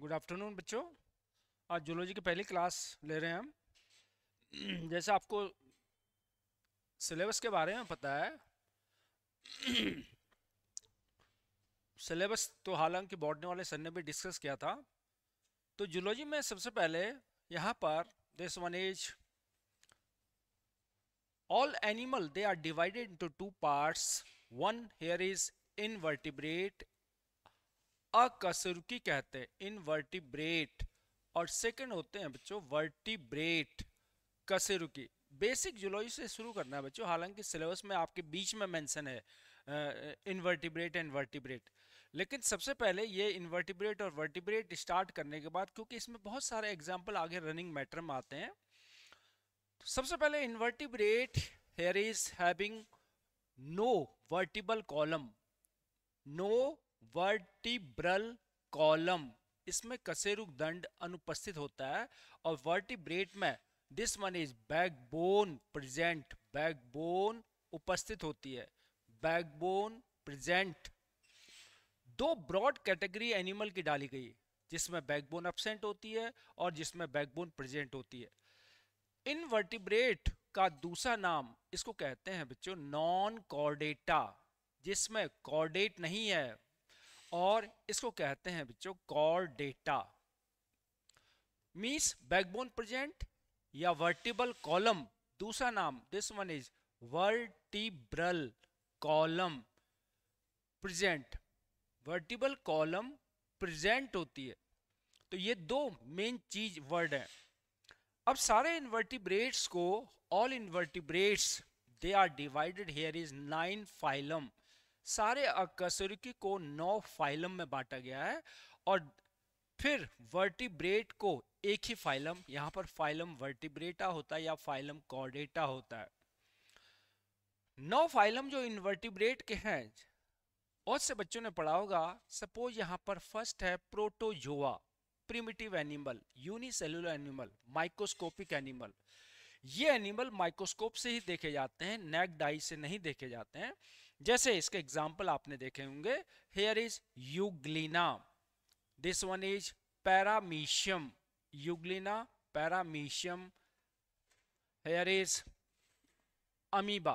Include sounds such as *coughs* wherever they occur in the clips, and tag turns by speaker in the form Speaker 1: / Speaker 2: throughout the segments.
Speaker 1: Good afternoon बच्चों आज zoology की पहली क्लास ले रहे हैं हम *clears throat* जैसे आपको सिलेबस के बारे में पता है सिलेबस *clears throat* तो हालांकि बॉटने वाले सर ने भी डिस्कस किया था तो जूलॉजी में सबसे पहले यहाँ पर this one is all animal they are divided into two parts one here is invertebrate अकसरुकी कहते हैं इन वर्टिब्रेट और सेकंड होते हैं बच्चों वर्टिब्रेट कसरुकी बेसिक जुलॉजी से शुरू करना है बच्चों हालांकि सिलेबस में आपके बीच में मेंशन है इनवर्टिब्रेट एंड वर्टिब्रेट लेकिन सबसे पहले ये इनवर्टिब्रेट और वर्टिब्रेट स्टार्ट करने के बाद क्योंकि इसमें बहुत सारे एग्जाम्पल आगे रनिंग मैटर में आते हैं तो सबसे पहले invertebrate here is having no vertebral column no vertebral column इसमें कसेरुक दंड अनुपस्थित होता है और वर्टिब्रेट में this one is backbone present backbone उपस्थित होती है बैकबोन प्रेजेंट दो ब्रॉड कैटेगरी एनिमल की डाली गई जिसमें बैकबोन एबसेंट होती है और जिसमें बैकबोन प्रेजेंट होती है इन वर्टिब्रेट का दूसरा नाम इसको कहते हैं बच्चों नॉन कॉर्डेटा जिसमें कॉर्डेट नहीं है और इसको कहते हैं बच्चों Chordata means backbone present या वर्टिबल कॉलम दूसरा नाम this one is vertebral column present vertebral column present होती है तो ये दो मेन चीज वर्ड है अब सारे इन्वर्टिब्रेट्स को all invertebrates they are divided here is nine phylum सारे अकसरिकी को नौ फाइलम में बांटा गया है और फिर वर्टिब्रेट को एक ही फाइलम यहाँ पर फाइलम वर्टिब्रेटा होता है या फाइलम कॉर्डेटा होता है नौ फाइलम जो इनवर्टिब्रेट के हैं बहुत से बच्चों ने पढ़ा होगा सपोज यहाँ पर फर्स्ट है Protozoa primitive animal unicellular animal microscopic animal ये एनिमल माइक्रोस्कोप से ही देखे जाते हैं नेक डाई से नहीं देखे जाते हैं जैसे इसके एग्जाम्पल आपने देखे होंगे here is Euglena this one is Paramecium Euglena Paramecium here is Amoeba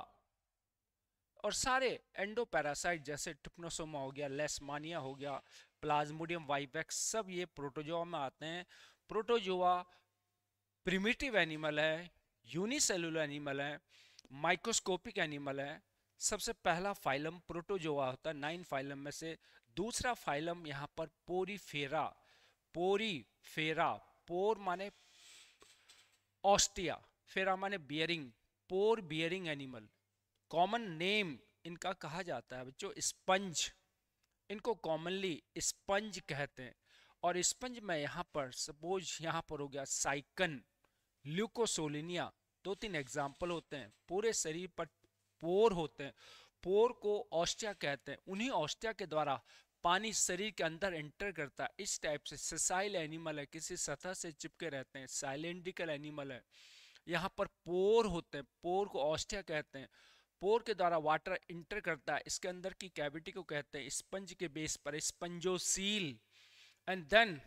Speaker 1: और सारे एंडोपैरासाइट जैसे टिप्नोसोमा हो गया लेसमानिया हो गया प्लाज्मोडियम वाइपेक्स सब ये प्रोटोजोआ में आते हैं प्रोटोजोआ प्रिमिटिव एनिमल है यूनिसेलुलर एनिमल है माइक्रोस्कोपिक एनिमल है सबसे पहला फाइलम प्रोटोजोआ होता है नाइन फाइलम में से दूसरा फाइलम यहाँ पर पोरी फेरा पोरी फेरा पोर माने ऑस्टिया फेरा माने bearing pore bearing animal common name इनका कहा जाता है बच्चों स्पंज इनको कॉमनली स्पंज कहते हैं और स्पंज में यहाँ पर सपोज यहाँ पर हो गया साइकन ल्यूकोसोलिनिया दो तीन एग्जाम्पल होते हैं पूरे शरीर पर पोर होते हैं पोर को औस्टिया कहते हैं उन्हीं औस्टिया के द्वारा पानी शरीर के अंदर एंटर करता है इस टाइप से ससाइल एनिमल है किसी सतह से चिपके रहते हैं साइलेंटिकल एनिमल है यहाँ पर पोर होते हैं पोर को ऑस्टिया कहते हैं पोर के द्वारा वाटर इंटर करता है इसके अंदर की कैविटी को कहते हैं स्पंज के बेस पर spongocoel and then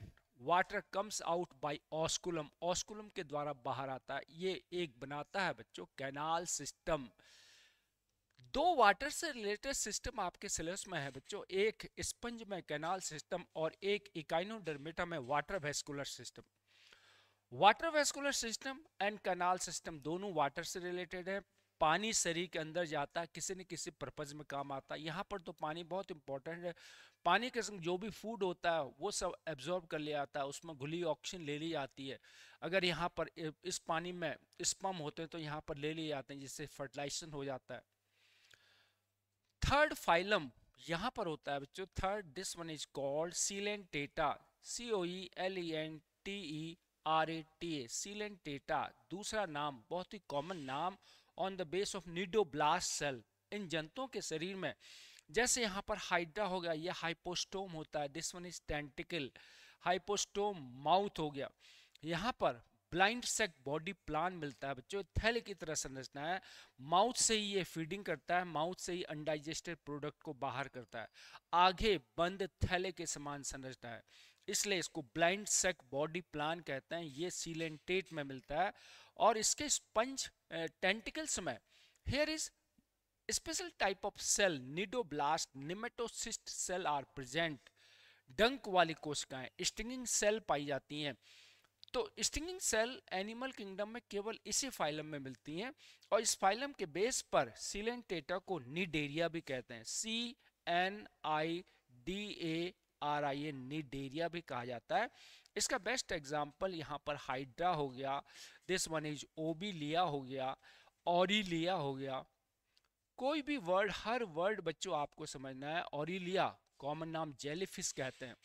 Speaker 1: water comes out by osculum osculum के द्वारा बाहर आता है ये एक बनाता है बच्चों कैनाल सिस्टम दो वाटर से रिलेटेड सिस्टम आपके सिलेबस में है बच्चों एक स्पंज में कैनाल सिस्टम और एक इकाइनोडर्मेटा में water vascular system water vascular system and canal system दोनों वाटर से रिलेटेड है पानी शरीर के अंदर जाता है किसी न किसी पर्पज में काम आता है यहाँ पर तो पानी बहुत इंपॉर्टेंट है पानी के संग जो भी फूड होता है वो सब एब्जॉर्ब कर लिया जाता है उसमें घुली ऑक्सीजन ले ली जाती है अगर यहाँ पर इस पानी में स्पम होते हैं तो यहाँ पर ले लिए जाते हैं जिससे फर्टिलाइजेशन हो जाता है थर्ड फाइलम यहाँ पर होता है बच्चों third this one is called Coelenterata C O E L E N T E R A T A Coelenterata दूसरा नाम बहुत ही कॉमन नाम on the base of cnidoblast cell इन जंतुओं के शरीर में जैसे यहाँ पर हाइड्रा हो गया यह हाइपोस्टोम होता है this one is tentacle hypostome mouth हो गया यहाँ पर ब्लाइंड सेक बॉडी प्लान मिलता है बच्चों थैल की तरह संरचना है माउथ से ही ये फीडिंग करता है माउथ से ही अनडाइजेस्टेड प्रोडक्ट को बाहर करता है आगे बंद थैले के समान संरचना है इसलिए इसको ब्लाइंड सेक बॉडी प्लान कहते हैं ये सीलेंटेट में मिलता है और इसके स्पंज टेंटिकल्स में here is special type of cell cnidoblast nematocyst cell are present डंक वाली कोशिकाएं स्टिंगिंग सेल पाई जाती हैं तो स्टिंगिंग सेल एनिमल किंगडम में केवल इसी फाइलम में मिलती हैं और इस फाइलम के बेस पर सिलेंटेटा को निडेरिया भी कहते हैं C N I D A R I A Cnidaria भी कहा जाता है इसका बेस्ट एग्जाम्पल यहाँ पर हाइड्रा हो गया दिस वन इज ओबीलिया हो गया ऑरिलिया हो गया कोई भी वर्ड हर वर्ड बच्चों आपको समझना है ऑरिलिया कॉमन नाम जेलीफिश कहते हैं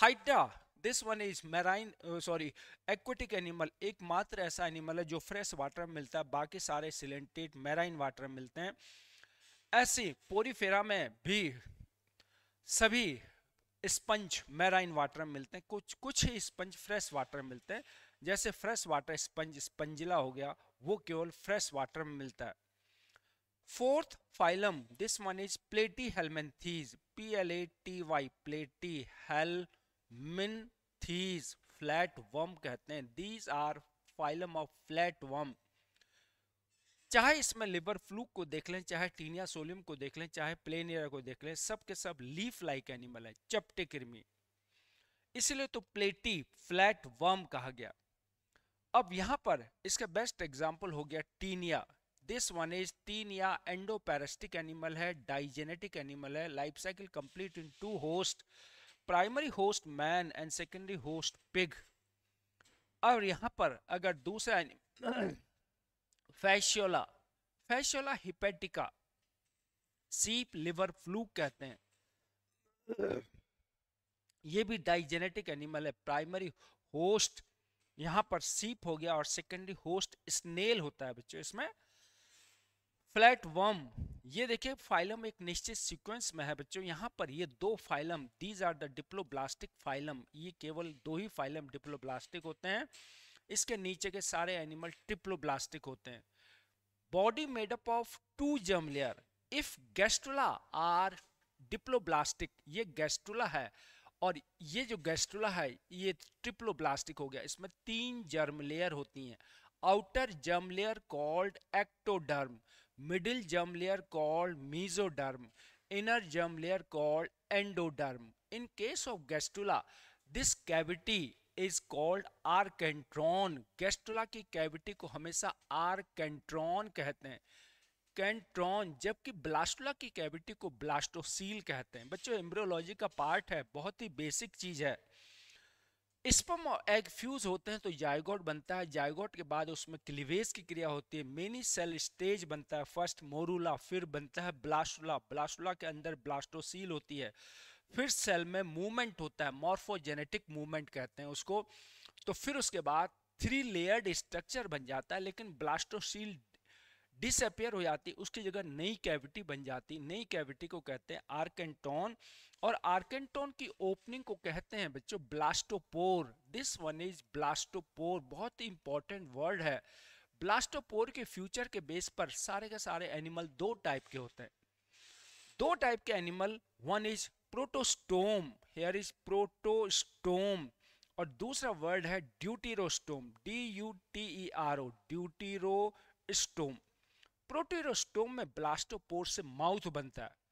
Speaker 1: Hydra this one is marine sorry aquatic animal एकमात्र ऐसा एनिमल है जो फ्रेश वाटर में मिलता है बाकी सारे सिलेंटेड मैराइन वाटर में मिलते हैं ऐसे पोरीफेरा में भी सभी स्पंज मैराइन वाटर में मिलते हैं कुछ कुछ ही स्पंज फ्रेश वाटर में मिलते हैं जैसे फ्रेश वाटर स्पंज स्पंजिला हो गया वो केवल फ्रेश वाटर में मिलता है fourth phylum this one is Platyhelminthes P L A T Y Platyhelminthes flat worm कहते हैं these are phylum of flat worm चाहे इसमें लिवर फ्लू को देख लें चाहे टीनिया सोलियम को देख लें चाहे प्लेन एयर को देख लें सब के सब लीफ लाइक एनिमल है चपटे कृमि इसलिए तो प्लेटी फ्लैट वर्म कहा गया अब यहाँ पर इसका बेस्ट एग्जाम्पल हो गया Taenia this one is Taenia endoparasitic animal है डाइजेनेटिक एनिमल है life cycle complete in two host primary host man and secondary host pig और यहाँ पर अगर दूसरा फैशियोला फैशियोला हिपेटिका सीप लिवर फ्लू कहते हैं ये भी डाइजेनेटिक एनिमल है प्राइमरी होस्ट यहाँ पर सीप हो गया और सेकेंडरी होस्ट स्नेल होता है बच्चों इसमें फ्लैट वर्म ये देखिए फाइलम एक निश्चित सीक्वेंस में है बच्चों यहाँ पर ये दो phylum these are the diploblastic phylum ये केवल दो ही फाइलम डिप्लोब्लास्टिक होते हैं इसके नीचे के सारे एनिमल ट्रिप्लोब्लास्टिक होते हैं body made up of two germ layer if gastrula are diploblastic ये गैस्ट्रोला है और ये जो गैस्ट्रोला है ये ट्रिप्लोब्लास्टिक हो गया इसमें तीन जर्म लेयर होती हैं outer germ layer called ectoderm middle germ layer call mesoderm inner germ layer call endoderm in case of gastrula this cavity is called archenteron gastrula की कैविटी को हमेशा आर्केंट्रॉन कहते हैं कैंट्रॉन जबकि ब्लास्टुला की कैविटी को ब्लास्टोसील कहते हैं बच्चों एम्ब्रियोलॉजी का पार्ट है बहुत ही बेसिक चीज है स्पम और एग फ्यूज होते हैं तो जायगोट बनता है जायगोट के बाद उसमें क्लिवेज की क्रिया होती है मेनी सेल स्टेज बनता है फर्स्ट मोरूला फिर बनता है ब्लास्टुला ब्लास्टुला के अंदर ब्लास्टोसील होती है फिर सेल में मूवमेंट होता है मॉर्फोजेनेटिक मूवमेंट कहते हैं उसको तो फिर उसके बाद थ्री लेयर्ड स्ट्रक्चर बन जाता है लेकिन ब्लास्टोसील डिसअपेयर हो जाती है उसकी जगह नई कैविटी बन जाती नई कैविटी को कहते हैं आर्केंटोन और आर्केंटोन की ओपनिंग को कहते हैं बच्चों blastopore this one is blastopore बहुत ही इंपॉर्टेंट वर्ड है ब्लास्टोपोर के फ्यूचर के बेस पर सारे के सारे एनिमल दो टाइप के होते हैं दो टाइप के animal one is protostome here is protostome और दूसरा वर्ड है deuterostome D U T E R O deuterostome protostome में ब्लास्टोपोर से माउथ बनता है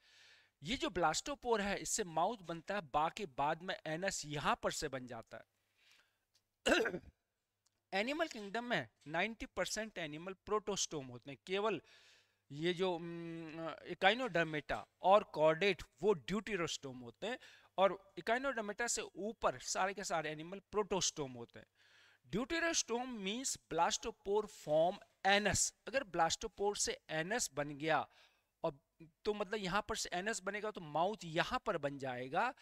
Speaker 1: ये जो ब्लास्टोपोर है इससे माउथ बनता है बा के बाद में एनस यहाँ पर से बन जाता है *coughs* एनिमल किंगडम में 90 परसेंट एनिमल प्रोटोस्टोम होते हैं केवल ये जो इकाइनोडर्मेटा और कॉर्डेट वो ड्यूटीरोस्टोम होते हैं और इकाइनोडर्मेटा से ऊपर सारे के सारे एनिमल प्रोटोस्टोम होते हैं deuterostome means blastopore form anus अगर ब्लास्टोपोर से एनस बन गया तो मतलब यहाँ पर एनस बनेगा तो माउथ यहाँ पर बन जाएगा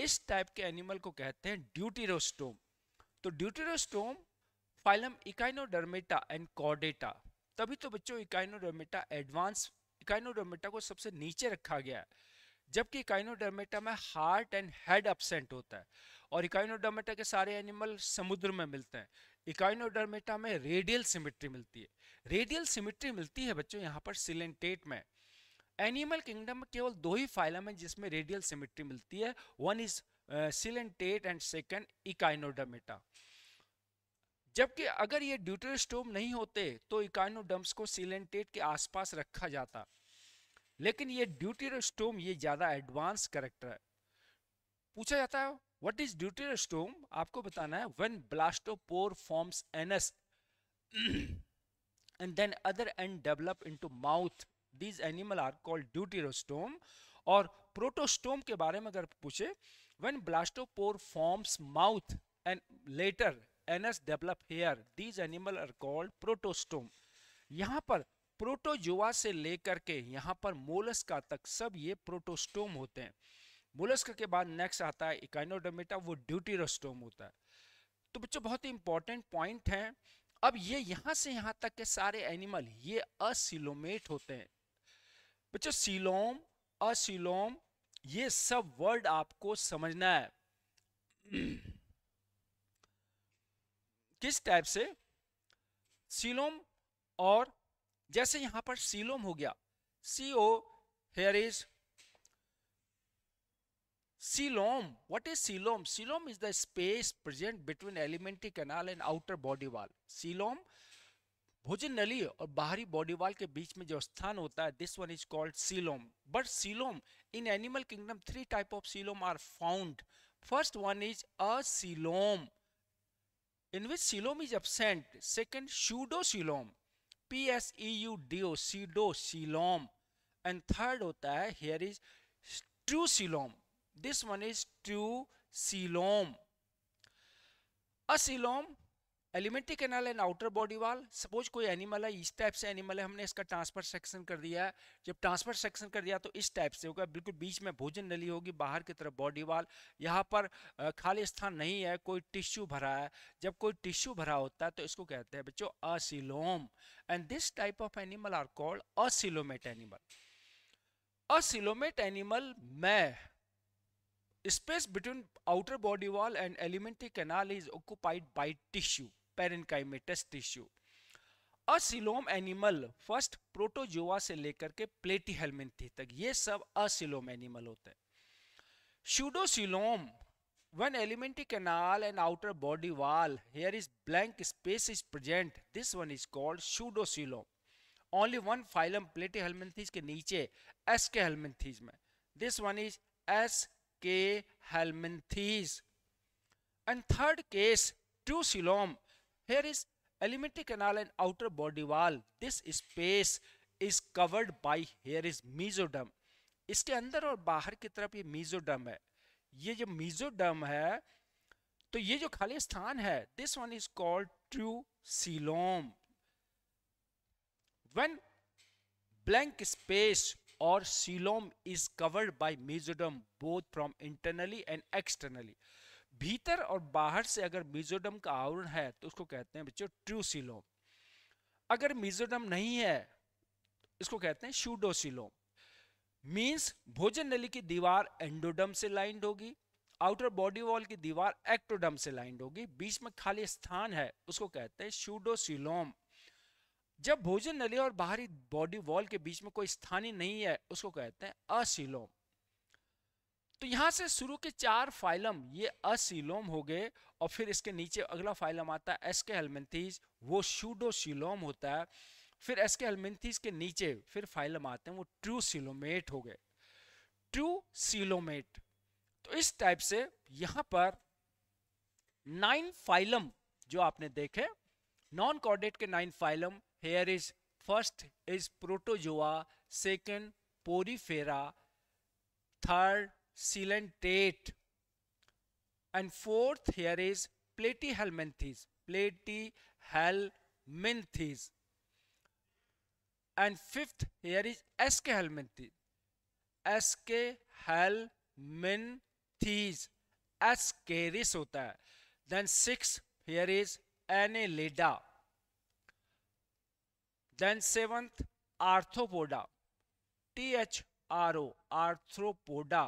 Speaker 1: इस टाइप के एनिमल को कहते हैं ड्यूटीरोस्टोम तो deuterostome phylum Echinodermata and Chordata तभी तो बच्चों इकाइनोडर्मेटा एडवांस इकाइनोडर्मेटा को सबसे नीचे रखा गया है जबकि इकाइनोडर्मेटा में हार्ट एंड हेड अपसेंट होता है और इकाइनोडर्मेटा के सारे एनिमल समुद्र में मिलते हैं इकाइनोडर्मेटा में रेडियल सिमेट्री मिलती है रेडियल सिमेट्री मिलती है बच्चों यहाँ पर सिलेंटेट में एनिमल किंगडम में केवल दो ही फाइलम है जिसमें रेडियल सिमेट्री मिलती है one is coelenterate and second Echinodermata जबकि अगर ये ड्यूटरस्टोम नहीं होते तो इकाइनोडम्स को सिलेंटेट के आसपास रखा जाता लेकिन ये ड्यूटेरोस्टोम ये ज़्यादा एडवांस करेक्टर है पूछा जाता है व्हाट इज ड्यूटेरोस्टोम आपको बताना है when blastopore forms anus and then other end develop into mouth these animal are called deuterostome और प्रोटोस्टोम के बारे में अगर पूछे when blastopore forms mouth and later anus develop here these animal are called protostome यहाँ पर protozoa से लेकर के यहाँ पर मोलस्का तक सब ये प्रोटोस्टोम होते हैं मोलस्क के बाद नेक्स्ट आता है इकाइनोडोमेटा वो ड्यूटीरोस्टोम होता है तो बच्चों बहुत ही इंपॉर्टेंट पॉइंट है अब ये यहाँ से यहाँ तक के सारे एनिमल ये असिलोमेट होते हैं बच्चों सिलोम असिलोम ये सब वर्ड आपको समझना है किस टाइप से सिलोम और जैसे यहां पर सिलोम हो गया C O here is coelom what is coelom coelom is the space present between alimentary canal and outer body wall coelom भोजन नली और बाहरी बॉडी वाल के बीच में जो स्थान होता है this one is called coelom but coelom in animal kingdom three type of coelom are found first one is a in which coelom is absent second pseudo coelom P S E U D O pseudo coelom and third होता है here is true coelom this one is true coelom acoelom alimentary canal and outer body wall suppose कोई animal है इस type से animal है हमने इसका transfer section कर दिया है जब ट्रांसफर सेक्शन कर दिया तो इस टाइप से होगा बिल्कुल बीच में भोजन नली होगी बाहर की तरफ बॉडी वाल यहाँ पर खाली स्थान नहीं है कोई टिश्यू भरा है जब कोई टिश्यू भरा होता है तो इसको कहते हैं बच्चों acoelom and this type of animal are called acoelomate animal acoelomate animal में space between outer body wall and alimentary canal is occupied by tissue parenchymatous tissue acoelom animal first Protozoa से लेकर के प्लेटी हेलमेंथी तक ये सब असिलोम एनिमल होते हैं pseudosiloam when elementary canal and outer body wall here is blank space is present this one is called pseudosiloam only one phylum platyhelminthes के नीचे sk helminthes में this one is sk helminthes and third case trusiloam Here is alimentary canal and outer body wall. This space is covered by here is mesoderm. इसके अंदर और बाहर की तरफ ये मीजोडम है ये जो मीजोडम है तो ये जो खाली स्थान है this one is called true coelom when blank space or coelom is covered by mesoderm both from internally and externally भीतर और बाहर से अगर मिजोडम का आवरण है तो उसको कहते हैं बच्चों ट्रूसिलोम अगर मिजोडम नहीं है इसको कहते हैं शूडोसिलोम मींस भोजन नली की दीवार एंडोडम से लाइंड होगी आउटर बॉडी वॉल की दीवार एक्टोडम से लाइंड होगी बीच में खाली स्थान है उसको कहते हैं शूडोसिलोम जब भोजन नली और बाहरी बॉडी वॉल के बीच में कोई स्थानी नहीं है उसको कहते हैं असिलोम तो यहाँ से शुरू के चार फाइलम ये असीलोम हो गए और फिर इसके नीचे अगला फाइलम आता है एसके हेलमेंथीज वो शूडोसीलोम होता है फिर एसके हेलमेंथीज के नीचे फिर फाइलम आते हैं वो ट्रू सीलोमेट हो गए ट्रू सीलोमेट तो इस टाइप से यहाँ पर नाइन फाइलम जो आपने देखे नॉन कॉर्डेट के nine phylum here is first is Protozoa second Porifera third silantate and fourth here is platyhelminthes platyhelminthes and fifth here is escahelminthes escahelminthes ascaris hota hai then sixth here is annelida then seventh arthropoda t h r o arthropoda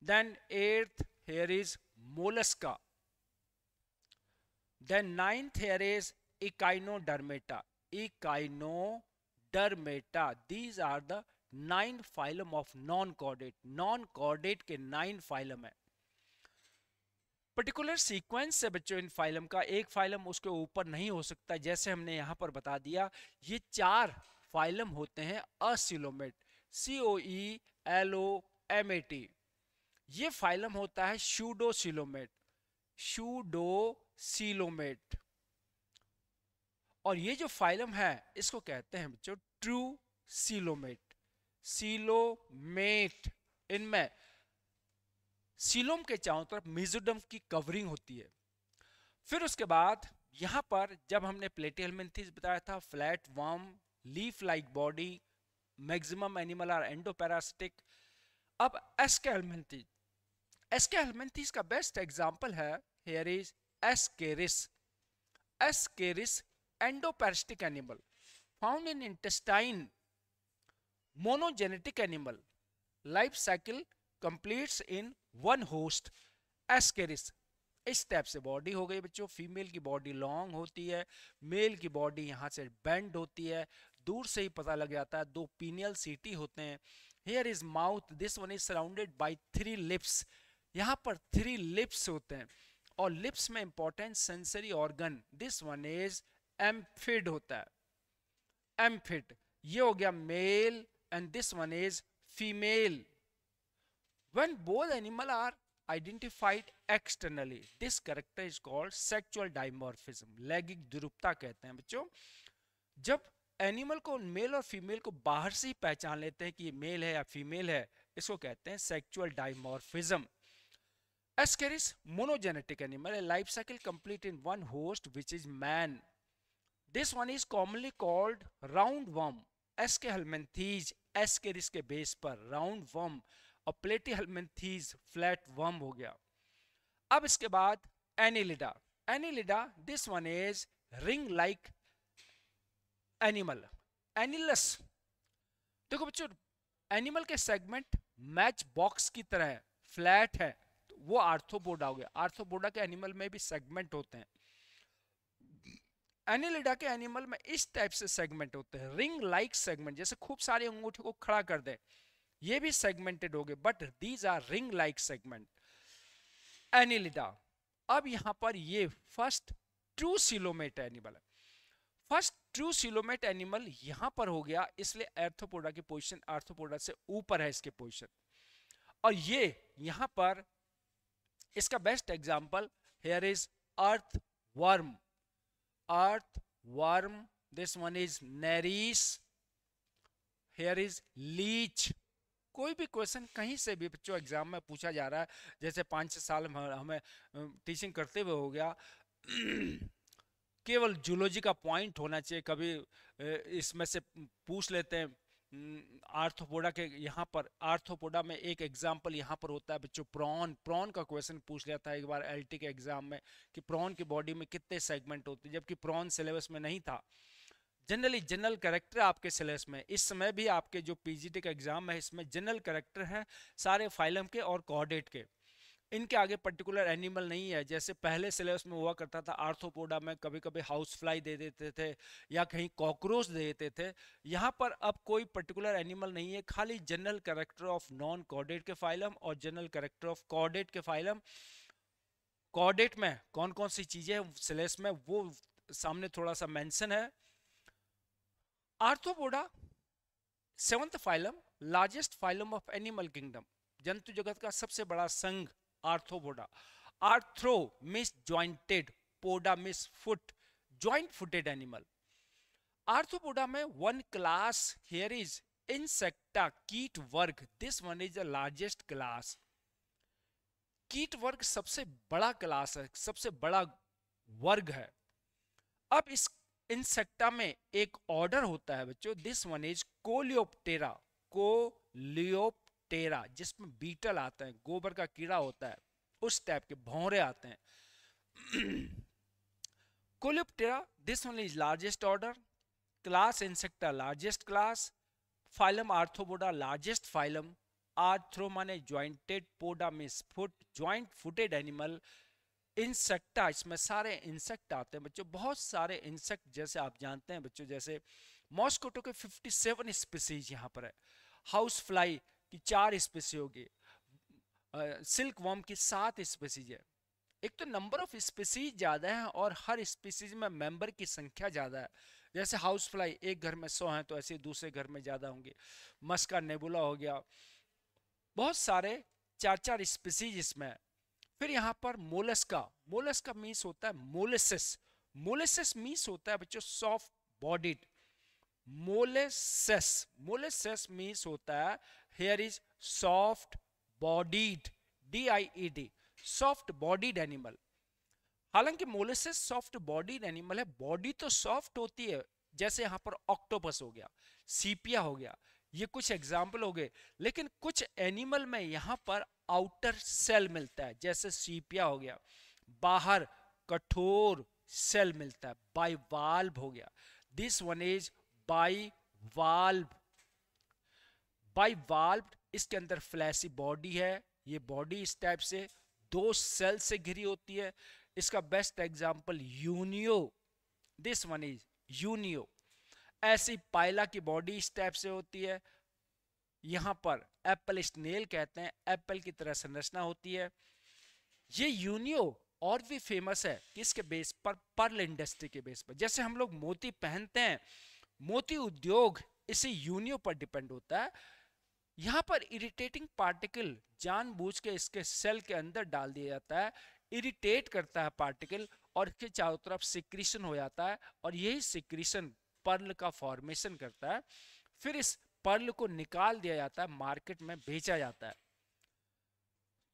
Speaker 1: then eighth here is mollusca then ninth here is echinodermata echinodermata these are the nine phylum of non-chordate non-chordate ke nine phylum hai particular sequence से बच्चों इन phylum का एक phylum उसके ऊपर नहीं हो सकता जैसे हमने यहाँ पर बता दिया ये चार फाइलम होते हैं acoelomate C O E L O M A T ये फाइलम होता है शूडोसिलोमेट शूडोसिलोमेट और ये जो फाइलम है इसको कहते हैं बच्चों ट्रू सिलोमेट सिलोमेट इनमें सिलोम के चारों तरफ मिजोडम की कवरिंग होती है फिर उसके बाद यहां पर जब हमने प्लेटी हेलमेंथिस बताया था flat worm leaf like body maximum animal are endoparasitic अब एस्केलमेंथिस एसके के का बेस्ट एग्जाम्पल है here is Ascaris Ascaris is animal found in intestine monogenetic animal life cycle completes in one host Ascaris इस type से body हो गई बच्चों फीमेल की बॉडी लॉन्ग होती है मेल की बॉडी यहाँ से बेंड होती है दूर से ही पता लग जाता है दो पीनियल सीटी होते हैं here is mouth this one is surrounded by three lips यहाँ पर थ्री लिप्स होते हैं और लिप्स में important sensory organ this one is amphid होता है एम्फिड ये हो गया male and this one is female when both animal are identified externally this character is called sexual dimorphism लैगिक द्रुपता कहते हैं बच्चों जब एनिमल को मेल और फीमेल को बाहर से ही पहचान लेते हैं कि ये मेल है या फीमेल है इसको कहते हैं sexual dimorphism Ascaris monogenetic animal, a life cycle complete in one host which is man. This one is commonly called roundworm. Asca helminthes Ascaris के बेस पर roundworm और प्लेटी helminthes flatworm हो गया अब इसके बाद Annelida Annelida this one is ring like animal annulus देखो बच्चों एनिमल के सेगमेंट मैच बॉक्स की तरह है फ्लैट है वो आर्थोबोडा हो गया आर्थोबोडा के एनिमल में भी सेगमेंट होते हैं एनिलिडा के एनिमल में इस टाइप से सेगमेंट होते हैं रिंग लाइक सेगमेंट जैसे खूब सारे अंगूठे को खड़ा कर दे ये भी सेगमेंटेड हो गए but these are ring like segment Annelida अब यहां पर ये फर्स्ट टू सिलोमेट एनिमल है फर्स्ट टू सिलोमेट एनिमल यहां पर हो गया इसलिए एर्थोपोडा की पोजिशन आर्थोपोडा से ऊपर है इसके पोजिशन और ये यहां पर इसका best example here is earth worm earth worm this one is nerish here is leech कोई भी क्वेश्चन कहीं से भी बच्चों एग्जाम में पूछा जा रहा है जैसे पाँच छः साल में हमें टीचिंग करते हुए हो गया *clears throat* केवल जूलॉजी का पॉइंट होना चाहिए कभी इसमें से पूछ लेते हैं हम्म, आर्थोपोडा के यहाँ पर आर्थोपोडा में एक एग्जाम्पल यहाँ पर होता है बच्चों प्रॉन प्रॉन का क्वेश्चन पूछ लिया था एक बार एलटी के एग्जाम में कि प्रॉन की बॉडी में कितने सेगमेंट होते हैं जबकि प्रॉन सिलेबस में नहीं था जनरली जनरल करेक्टर आपके सिलेबस में इस समय भी आपके जो पीजीटी का एग्जाम है इसमें जनरल करेक्टर हैं सारे फाइलम के और कॉर्डेट के इनके आगे पर्टिकुलर एनिमल नहीं है जैसे पहले सिलेबस में हुआ करता था आर्थोपोडा में कभी कभी हाउस फ्लाई दे देते थे या कहीं कॉकरोच दे देते थे यहाँ पर अब कोई पर्टिकुलर एनिमल नहीं है खाली general character of non chordate के फाइलम और जनरल करेक्टर ऑफ कॉर्डेट के फाइलम कॉर्डेट में कौन कौन सी चीज़ें सिलेबस में वो सामने थोड़ा सा मैंसन है Arthropoda seventh phylum largest phylum of animal kingdom जंतु जगत का सबसे बड़ा संघ Arthropoda arthro means jointed poda means foot joint footed animal Arthropoda में one class here is Insecta कीट वर्ग this one is the largest class कीट वर्ग सबसे बड़ा क्लास है सबसे बड़ा वर्ग है अब इस इंसेक्टा में एक ऑर्डर होता है बच्चों this one is Coleoptera Coleoptera जिसमें बीटल आते हैं गोबर का कीड़ा होता है उस टाइप के भौरे आते हैं Coleoptera this one is largest order class Insecta largest class phylum Arthropoda largest phylum arthro माने ज्वाइंटेड पोडा में foot joint footed animal Insecta इसमें सारे इंसेक्ट आते हैं बच्चों बहुत सारे इंसेक्ट जैसे आप जानते हैं बच्चों जैसे मॉस्कोटो के 57 स्पीसीज यहाँ पर है हाउस फ्लाई की चार स्पेसी होगी सिल्क वॉम की सात स्पेसीज है एक तो नंबर ऑफ स्पेसीज ज़्यादा है और हर स्पीसीज में मेंबर की संख्या ज़्यादा है जैसे हाउस फ्लाई एक घर में सौ हैं तो ऐसे दूसरे घर में ज़्यादा होंगे मस्का नेबुला हो गया बहुत सारे चार चार स्पीसीज इसमें है फिर यहाँ पर मोलस्का मोलस्का मीस होता है मोलेसिस मोलेसिस मीस होता है बच्चों सॉफ्ट बॉडीड मोलेसेस मोलेसेस मीस होता है here is soft bodied D I E D soft bodied animal हालांकि मोलेसिस सॉफ्ट बॉडीड एनिमल है बॉडी तो सॉफ्ट होती है जैसे यहां पर ऑक्टोपस हो गया सीपिया हो गया ये कुछ एग्जाम्पल हो गए लेकिन कुछ एनिमल में यहां पर आउटर सेल मिलता है जैसे सीपिया हो गया बाहर कठोर सेल मिलता है बाई वाल्व हो गया this one is bivalve bivalve इसके अंदर फ्लैसी बॉडी है ये बॉडी इस टाइप से दो सेल से घिरी होती है इसका best example Unio this one is Unio ऐसी पाइला की बॉडी इस टाइप से होती है यहाँ पर एप्पल स्नेल कहते हैं एप्पल की तरह संरचना होती है ये यूनियो और भी फेमस है किसके बेस पर पर्ल इंडस्ट्री के बेस पर जैसे हम लोग मोती पहनते हैं मोती उद्योग इसी यूनियो पर डिपेंड होता है यहां पर इरिटेटिंग पार्टिकल जानबूझ के इसके सेल के अंदर डाल दिया जाता है इरिटेट करता है पार्टिकल और इसके चारों तरफ सिक्रीशन हो जाता है और यही सिक्रीशन पर्ल का फॉर्मेशन करता है फिर इस पर्ल को निकाल दिया जाता है मार्केट में बेचा जाता है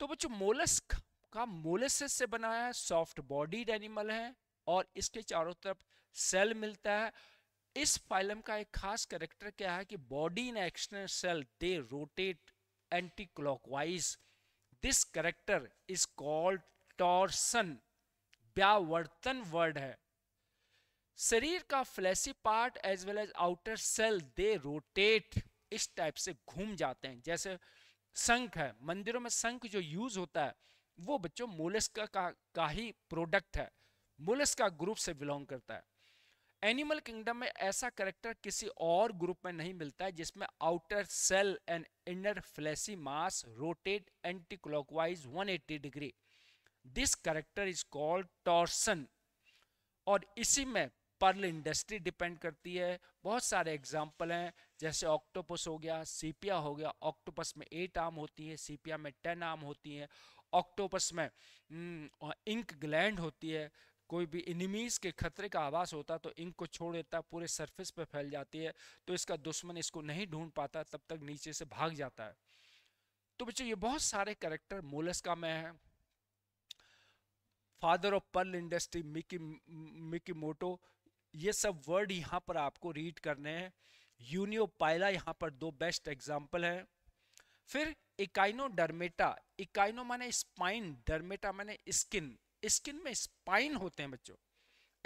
Speaker 1: तो बच्चों मोलस्क का मोलस से बनाया है सॉफ्ट बॉडीड एनिमल है और इसके चारों तरफ सेल मिलता है इस फाइलम का एक खास करेक्टर क्या है कि body in external cell they rotate anticlockwise this character is called torsion व्यावर्तन वर्ड है शरीर का fleshy part as well as outer cell they rotate इस टाइप से घूम जाते हैं जैसे शंख है मंदिरों में शंख जो यूज होता है वो बच्चों मोलस्का का, का, ही प्रोडक्ट है मोलस्का ग्रुप से बिलोंग करता है एनिमल किंगडम में ऐसा करेक्टर किसी और ग्रुप में नहीं मिलता है जिसमें आउटर सेल एंड इनर फ्लैसी mass rotate anticlockwise 180 degree this character is called torsion और इसी में पर्ल इंडस्ट्री डिपेंड करती है बहुत सारे एग्जाम्पल हैं जैसे ऑक्टोपस हो गया सीपिया हो गया ऑक्टोपस में एट आर्म होती है सीपिया में टेन आर्म होती है ऑक्टोपस में हम्म, इंक ग्लैंड होती है कोई भी इनिमीज़ के खतरे का आवास होता तो इंक को छोड़ देता पूरे सरफेस पर फैल जाती है तो इसका दुश्मन इसको नहीं ढूंढ पाता तब तक नीचे से भाग जाता है तो बच्चों ये बहुत सारे करेक्टर मोलस्का में है father of pearl industry Miki Mikimoto ये सब वर्ड यहाँ पर आपको रीड करने हैं यूनियो पायला यहाँ पर दो बेस्ट एग्जाम्पल हैं फिर इकाइनो डरमेटा इकाइनो माने स्पाइन डरमेटा माने स्किन स्किन में स्पाइन होते हैं बच्चों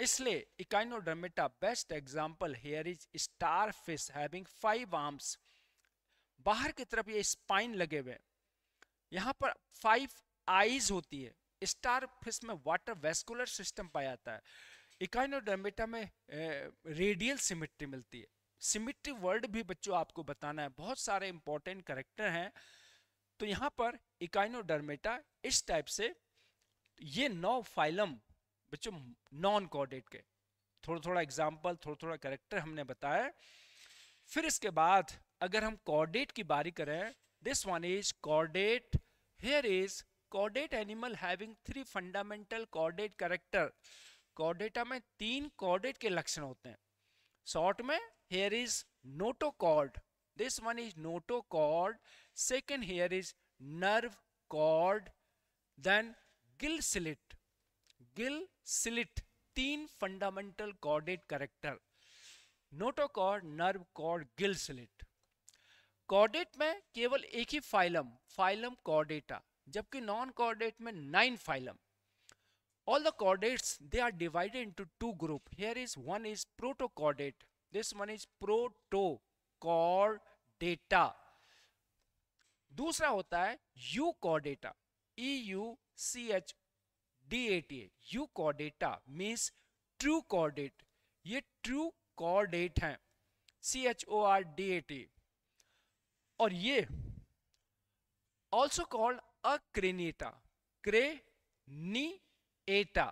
Speaker 1: इसलिए Echinodermata best example here is starfish having five arms बाहर की तरफ ये स्पाइन लगे हुए यहाँ पर फाइव आईज होती है स्टार फिश में वाटर वेस्कुलर सिस्टम पाया जाता है इकाइनोडर्मेटा में रेडियल सिमिट्री मिलती है सिमिट्री वर्ड भी बच्चों आपको बताना है बहुत सारे इंपॉर्टेंट करेक्टर हैं तो यहाँ पर इकाइनोडर्मेटा इस टाइप से ये नौ फाइलम बच्चों नॉन कॉर्डेट के थोड़ा थोड़ा एग्जाम्पल थोड़ा थोड़ा करेक्टर हमने बताया फिर इसके बाद अगर हम कॉर्डेट की बारी करें this one is chordate here is chordate animal having three fundamental chordate character Chordata में तीन कॉर्डेट के लक्षण होते हैं शॉर्ट में here is notochord one is notochord second here is nerve cord then gill slit gill slit तीन fundamental chordate character notochord nerve cord gill slit chordate में केवल एक ही फाइलम फाइलम कॉर्डेटा जबकि नॉन कॉर्डेट में nine phylum all all the chordates they are divided into two group here is one is this one is Protochordata दूसरा होता है Euchordata EUCH DATA U chordata means true chordate ये true chordate हैं C H O R D A T A ये also called Acraniata Craniata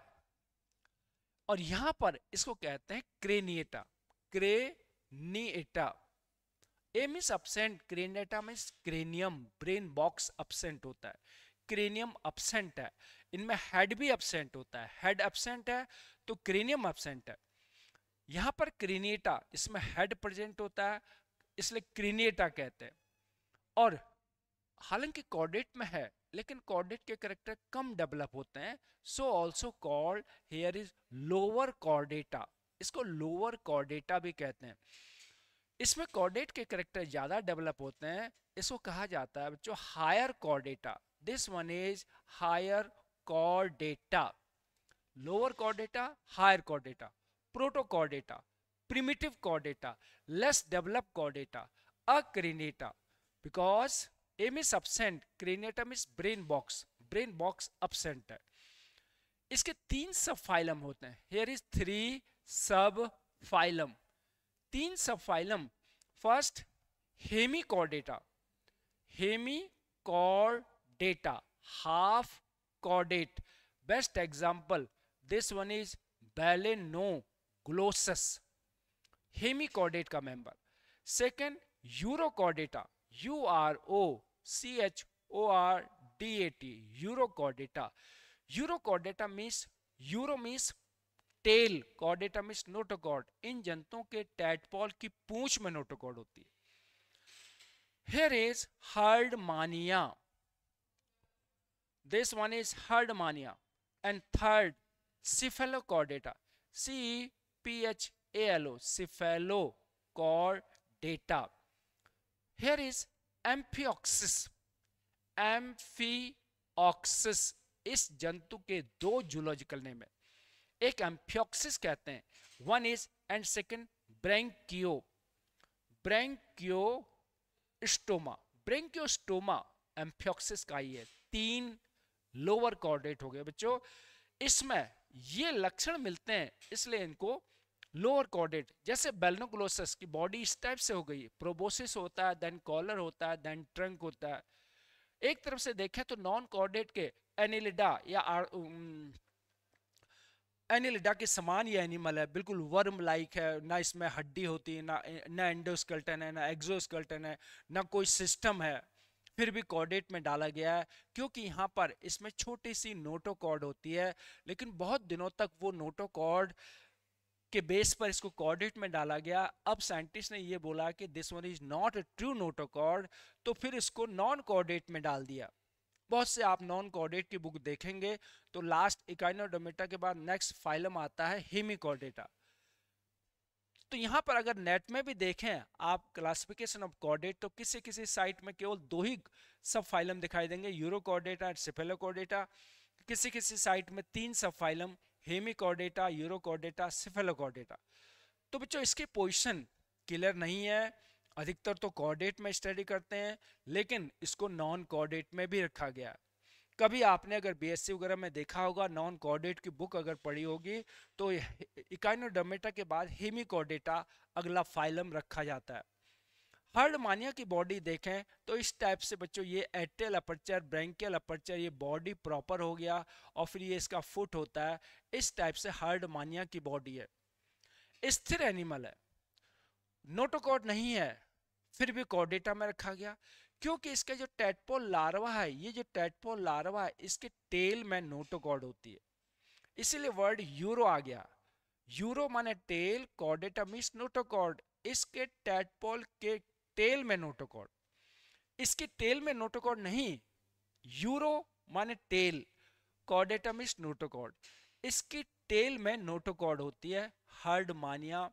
Speaker 1: और यहां पर इसको कहते हैं Craniata Craniata a means absent Craniata means cranium brain box absent होता है क्रेनियम अपसेंट है इनमें हेड भी अपसेंट होता है हेड अपसेंट है तो क्रेनियम अपसेंट है यहाँ पर क्रिनेटा इसमें हेड प्रेजेंट होता है इसलिए क्रिनेटा कहते हैं और हालांकि कॉर्डेट में है लेकिन कॉर्डेट के करेक्टर कम डेवलप होते हैं so also called here is lower Chordata इसको लोअर कॉर्डेटा भी कहते हैं इसमें कॉर्डेट के करेक्टर ज़्यादा डेवलप होते हैं इसको कहा जाता है बच्चों higher Chordata This one is higher core data. Lower core data, higher core data. Proto-core data, primitive core data, less developed core data, a crenata. Because M is absent cranium is brain box brain box absent है इसके तीन subphylum होते हैं here is three subphylum तीन subphylum first Hemichordata Hemichordata data half caudate best example this one is balanoglossus hemichordate ka member second urochordata u r o c h o r d a t urochordata urochordata means uro means tail Chordata means notochord इन जंतुओं के tadpole की पूंछ में notochord होती है here is Herdmania This one is herdmania. And third, cephalocordata C P H A L O, cephalocordata Here is amphioxus. Amphioxus इस जंतु के दो जूलॉजिकल नेम है एक एम्फियोक्सिस कहते हैं one is and second Branchio Branchiostoma Branchiostoma amphioxus का ही है तीन लोअर कॉर्डेट हो गया बच्चों इसमें ये लक्षण मिलते हैं इसलिए इनको लोअर कॉर्डेट जैसे बेलनोक्लोसस की बॉडी इस टाइप से हो गई प्रोबोसिस होता है देन कॉलर होता है देन ट्रंक होता है एक तरफ से देखें तो नॉन कॉर्डेट के एनिलिडा या एनिलिडा के समान ये एनिमल है बिल्कुल वर्म लाइक है ना इसमें हड्डी होती है ना ना एंडोस्कल्टन है ना एक्जोस्कल्टन है ना कोई सिस्टम है फिर भी कॉर्डेट में डाला गया है क्योंकि यहाँ पर इसमें छोटी सी नोटो कॉर्ड होती है लेकिन बहुत दिनों तक वो नोटो कॉर्ड के बेस पर इसको कॉर्डेट में डाला गया अब साइंटिस्ट ने ये बोला कि this one is not a true notochord तो फिर इसको नॉन कॉर्डेट में डाल दिया बहुत से आप नॉन कॉर्डेट की बुक देखेंगे तो लास्ट इकाइनोडोमेटा के बाद नेक्स्ट फाइलम आता है हेमी कॉर्डेटा तो यहाँ पर अगर नेट में भी देखें आप क्लासिफिकेशन ऑफ कॉर्डेट तो किसी किसी साइट में केवल दो ही सब फाइलम दिखाई देंगे Urochordata and Cephalochordata किसी किसी साइट में तीन subphylum Hemichordata Urochordata Cephalochordata तो बच्चों इसके पोजिशन क्लियर नहीं है अधिकतर तो कॉर्डेट में स्टडी करते हैं लेकिन इसको नॉन कॉर्डेट में भी रखा गया है कभी आपने अगर बीएससी वगैरह में देखा होगा नॉन कॉर्डेट की बुक अगर पढ़ी होगी तो इकाइनोडर्मेटा के बाद हेमिकॉर्डेटा अगला फाइलम रखा जाता है हर्ड मानिया की बॉडी देखें तो इस टाइप से बच्चों ये एटेल अपर्चर ब्रैंकियल अपर्चर ये बॉडी प्रॉपर हो गया और फिर ये इसका फुट होता है इस टाइप से हर्ड मानिया की बॉडी है स्थिर एनिमल है नोटोकॉट नहीं है फिर भी कॉर्डेटा में रखा गया क्योंकि इसका जो टेटपोल लार्वा है ये जो टेटपोल लार्वा है इसके टेल में नोटोकॉड होती है इसीलिए वर्ड यूरो आ गया यूरो माने टेल कॉडेटमिस नोटोकॉड इसके टेटपोल के टेल में नोटोकॉड इसके टेल में नोटोकॉड नहीं यूरो माने टेल कॉडेटमिस नोटोकॉड इसकी टेल में नोटोकॉड होती है हर्ड मानिया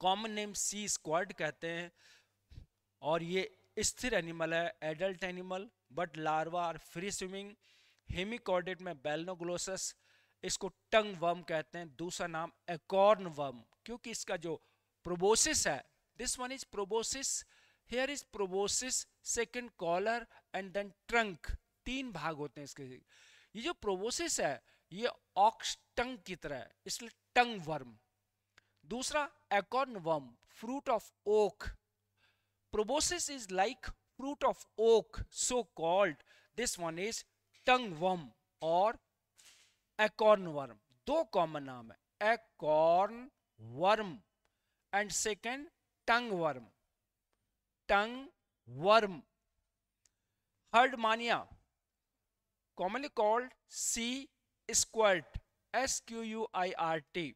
Speaker 1: कॉमन नेम सी स्क्वाड कहते हैं और ये स्थिर एनिमल है adult animal but larva are free swimming Hemichordate में बेलनोग्लोसस इसको टंग वर्म कहते हैं दूसरा नाम एकॉर्न वर्म क्योंकि इसका जो प्रोबोसिस है this one is proboscis here is proboscis second collar and then trunk तीन भाग होते हैं इसके ये जो प्रोबोसिस है ये ऑक्स टंग की तरह है इसलिए टंग वर्म दूसरा acorn worm fruit of oak proboscis is like fruit of oak so called this one is tongue worm or acorn worm Two common नाम acorn worm and second tongue worm. Tongue worm. Worm commonly called C squirt S Q U I R T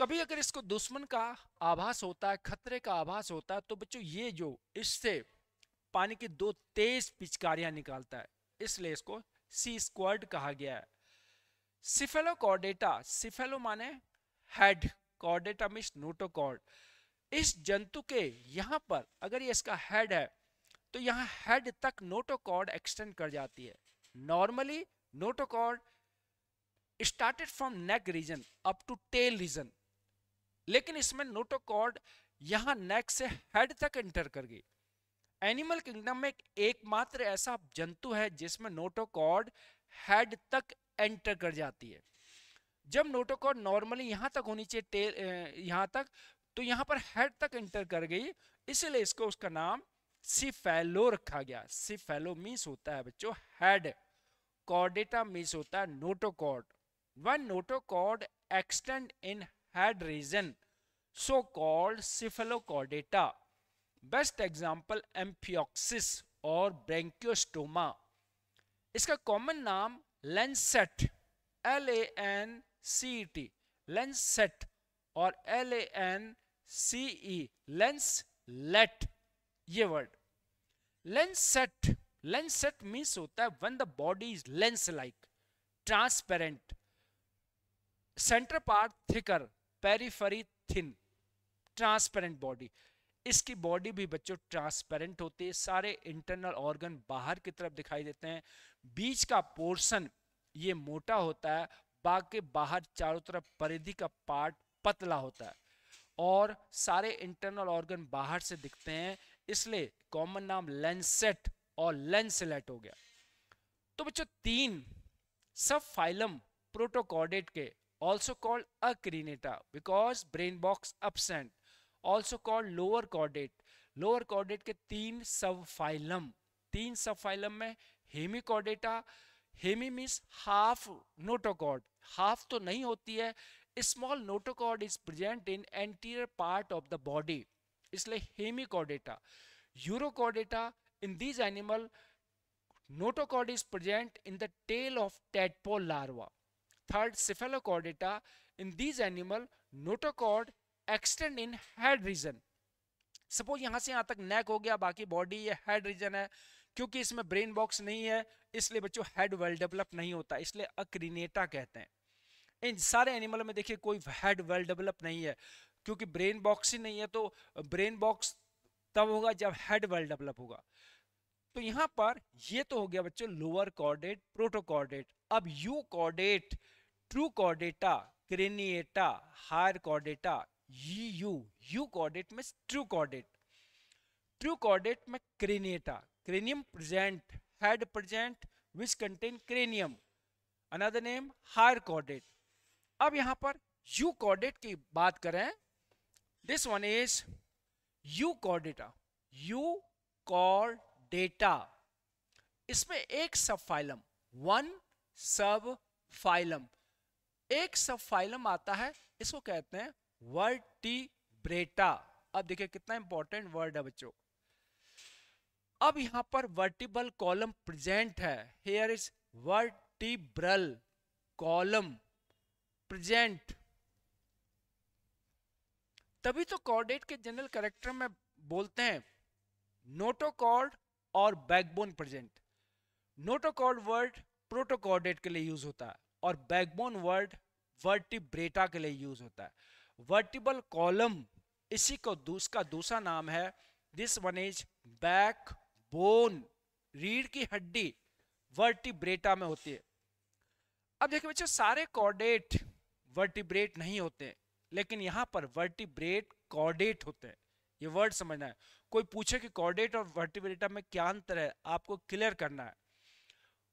Speaker 1: कभी अगर इसको दुश्मन का आभास होता है खतरे का आभास होता है तो बच्चों ये जो इससे पानी की दो तेज पिचकारियां निकालता है इसलिए इसको सी स्क्वाड कहा गया है सिफेलो कॉर्डेटा सिफेलो माने हेड कॉर्डेटा मिस नोटोकॉर्ड इस जंतु के यहाँ पर अगर ये इसका हेड है तो यहाँ हेड तक नोटोकॉर्ड एक्सटेंड कर जाती है normally notochord started from neck region up to tail region लेकिन इसमें नोटोकॉर्ड यहाँ नेक से हेड तक एंटर कर गई एनिमल किंगडम में एकमात्र ऐसा जंतु है जिसमें नोटोकॉर्ड हेड तक एंटर कर जाती है जब नोटोकॉर्ड नॉर्मली यहाँ तक होनी चाहिए टेल यहाँ तक तो यहाँ पर हेड तक एंटर कर गई इसलिए इसको उसका नाम सिफेलो रखा गया सिफेलो मीस होता है बच्चों हेड कॉर्डेटा मीस होता है notochord one notochord extend in had risen, so called cephalochordata. Best example amphioxus और ब्रेंक्योस्टोमा इसका कॉमन नाम lancet L A N C T lancet और L A N C E lancelet ये word lancet lancet means होता है one the body is lens like transparent centre part thicker periphery thin transparent body इसकी body भी बच्चों transparent होती है सारे इंटरनल ऑर्गन बाहर की तरफ दिखाई देते हैं बीच का पोर्शन ये मोटा होता है बाकी बाहर चारों तरफ परिधि का पार्ट पतला होता है और सारे इंटरनल ऑर्गन बाहर से दिखते हैं इसलिए कॉमन नाम लेंसेट और लेंसलेट हो गया तो बच्चों तीन सब फाइलम प्रोटोकॉडेट के also called acrinata because brain box absent also called lower chordate lower chordate के तीन सब फाइलम तीन सब फाइलम में Hemichordata hemi means half notochord half तो नहीं होती है small notochord is present in anterior part of the body इसलिए Hemichordata Urochordata in these animal notochord is present in the tail of tadpole larva Third, cephalochordata. In these animal, notochord extend in head region. Suppose यहां से यहां तक नेक हो गया बाकी body ये head region है क्योंकि इसमें ब्रेन बॉक्स नहीं है इसलिए बच्चों हेड वेल डेवलप नहीं होता इसलिए अक्रीनेटा कहते हैं इन सारे एनिमल में देखिए कोई हेड वेल डेवलप नहीं है क्योंकि ब्रेन बॉक्स ही नहीं है तो ब्रेन बॉक्स तब होगा जब हेड वेल डेवलप होगा तो यहाँ पर ये तो हो गया बच्चों लोअर कॉर्डेट प्रोटोकॉर्डेट अब Euchordate true Chordata Craniata higher Chordata eu eu Euchordate mean true chordate true chordate में Craniata cranium present head present which contain cranium another name higher chordate अब यहां पर Euchordate की बात करें this one is Euchordata Euchordata इसमें एक सब फाइलम वन सब फाइलम एक सब फाइलम आता है इसको कहते हैं वर्टिब्रेटा अब देखिए कितना इंपॉर्टेंट वर्ड है बच्चों अब यहां पर वर्टिबल कॉलम प्रेजेंट है here is vertebral column present तभी तो कॉर्डेट के जनरल करेक्टर में बोलते हैं नोटोकॉर्ड और backbone present notochord word protochordate के लिए यूज होता है और बैकबोन वर्ड वर्टिब्रेटा के लिए यूज होता है वर्टिबल कॉलम इसी को दूसरा दूसरा नाम है this one is backbone रीढ़ की हड्डी वर्टिब्रेटा में होती है अब देखिए बच्चों सारे कॉर्डेट वर्टिब्रेट नहीं होते लेकिन यहाँ पर वर्टिब्रेट कॉर्डेट होते हैं ये वर्ड समझना है कोई पूछे कि कॉर्डेट और वर्टिब्रेटा में क्या अंतर है आपको क्लियर करना है